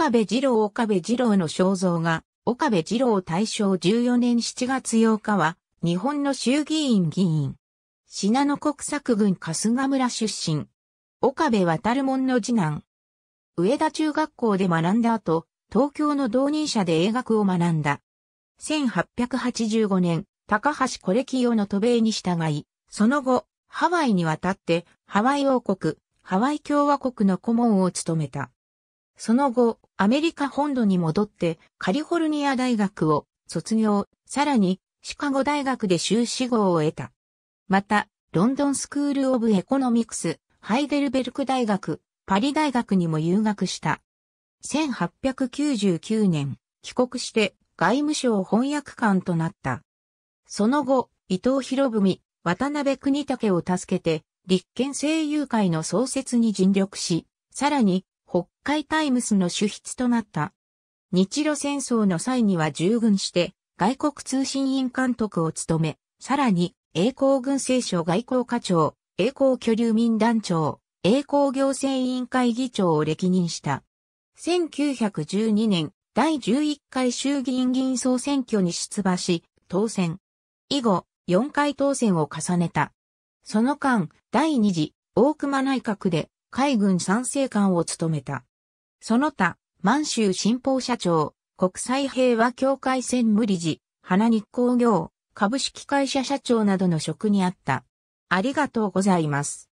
岡部二郎岡部二郎の肖像が、岡部二郎大正14年7月8日は、日本の衆議院議員。信濃国作郡春日村出身。岡部渡門の次男。上田中学校で学んだ後、東京の同人者で映学を学んだ。1885年、高橋コレキヨの渡米に従い、その後、ハワイに渡って、ハワイ王国、ハワイ共和国の顧問を務めた。その後、アメリカ本土に戻ってカリフォルニア大学を卒業、さらにシカゴ大学で修士号を得た。また、ロンドンスクール・オブ・エコノミクス、ハイデルベルク大学、パリ大学にも留学した。1899年、帰国して外務省翻訳官となった。その後、伊藤博文、渡辺国武を助けて、立憲政友会の創設に尽力し、さらに、北海タイムスの主筆となった。日露戦争の際には従軍して、外国通信員監督を務め、さらに、栄光軍政省外交課長、栄光居留民団長、栄光行政委員会議長を歴任した。1912年、第11回衆議院議員総選挙に出馬し、当選。以後、4回当選を重ねた。その間、第2次、大熊内閣で、海軍参政官を務めた。その他、満州新報社長、国際平和協会専務理事、花日工業、株式会社社長などの職にあった。ありがとうございます。